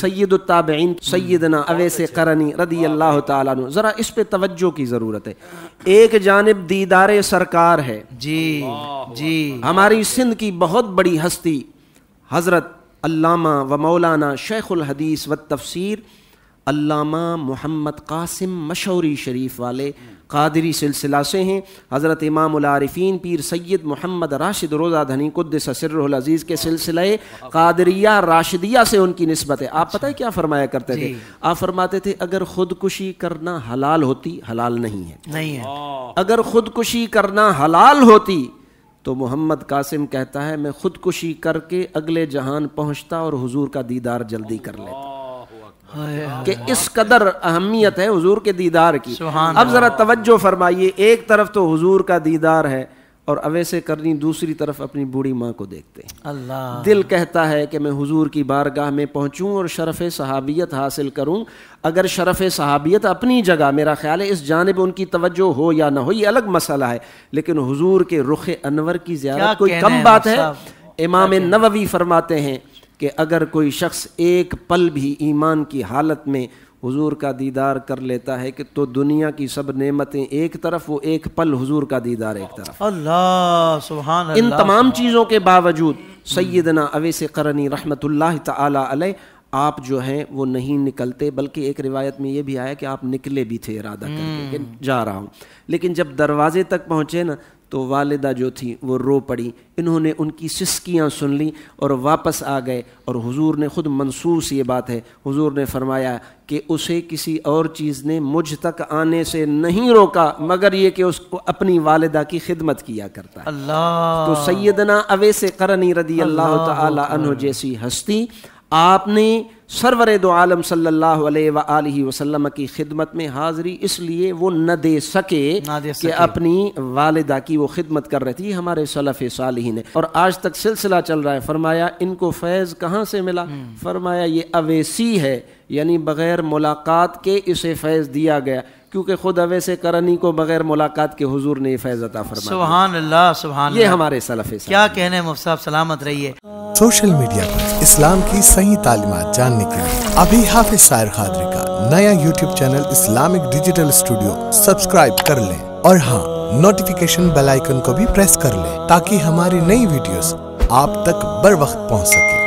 सैद ताबीन सैदना हम्म। अवैस अच्छा। करनी रदी अल्लाह तु ज़रा इस पे तवज्जो की ज़रूरत है एक जानब दीदार सरकार है जी जी हमारी सिंध की बहुत बड़ी हस्ती हज़रत अल्लामा व मौलाना शेखुल हदीस व तफसीर अल्लामा मोहम्मद कासिम मशहूरी शरीफ वाले कादरी सिलसिला से हैं हज़रत इमाम आरफीन पीर सैद मोहम्मद राशिद रोज़ा धनी अजीज के सिलसिले कादरिया राशिदिया से उनकी नस्बत है आप अच्छा। पता है क्या फरमाया करते थे आप फरमाते थे अगर खुदकुशी करना हलाल होती हलाल नहीं है नहीं है अगर खुदकुशी करना हलाल होती तो मोहम्मद कासिम कहता है मैं खुदकुशी करके अगले जहान पहुंचता और हुजूर का दीदार जल्दी कर लेता कि इस कदर अहमियत है हुजूर के दीदार की अब ज़रा तवज्जो फरमाइए एक तरफ तो हुजूर का दीदार है और अवैसे करनी दूसरी तरफ अपनी बूढ़ी माँ को देखते हैं अल्लाह दिल कहता है कि मैं हुजूर की बारगाह में पहुंचूं और शरफ़ सहाबियत हासिल करूँ अगर शरफ़ सहाबियत अपनी जगह मेरा ख्याल है इस जानब उनकी तवज्जो हो या ना हो ये अलग मसला है लेकिन हुजूर के रुख अनवर की ज्यादा कोई कम बात है इमाम नववी फरमाते हैं कि अगर कोई शख्स एक पल भी ईमान की हालत में हुजूर का दीदार कर लेता है कि तो दुनिया की सब नेमतें एक तरफ वो एक पल हुजूर का दीदार एक तरफ अल्लाह सुबहान इन तमाम चीज़ों के बावजूद सैदना अवैस करनी रहमत ला आप जो हैं वो नहीं निकलते बल्कि एक रिवायत में ये भी आया कि आप निकले भी थे इरादा करके हम्म। जा रहा हूँ लेकिन जब दरवाजे तक पहुँचे ना तो वालदा जो थी वो रो पड़ी इन्होंने उनकी सिस्कियाँ सुन ली और वापस आ गए और हुजूर ने ख़ुद मंसूस ये बात है हुजूर ने फरमाया कि उसे किसी और चीज़ ने मुझ तक आने से नहीं रोका मगर ये कि उसको अपनी वालदा की खिदमत किया करता अल्लाह तो सैदना अवैसे करनी रदी अल्लाह तैसी जैसी हस्ती आपने सरवर दो आलम सल्लल्लाहु अलैहि वसल्लम की खिदमत में हाज़िरी इसलिए वो न दे सके ना दे सके कि अपनी वालदा की वो खिदमत कर रही थी हमारे सलफ़ सालही ने और आज तक सिलसिला चल रहा है फरमाया इनको फैज़ कहाँ से मिला हम्म। फरमाया ये अवेसी है यानी बग़ैर मुलाकात के इसे फैज़ दिया गया क्योंकि खुद अवैसे करनी को बगैर मुलाकात के हुजूर ने फैज़ अता फरमाया सुबहान अल्लाह सुबहान ये हमारे सलफ़ क्या कहने साहब सलामत रहिए सोशल मीडिया पर इस्लाम की सही तालीमत जानने के लिए अभी हाफिज शायर खादरी का नया YouTube channel Islamic digital studio subscribe कर लें और हाँ नोटिफिकेशन बेल आइकन को भी प्रेस कर लें ताकि हमारी नई वीडियोस आप तक बर वक्त पहुँच सके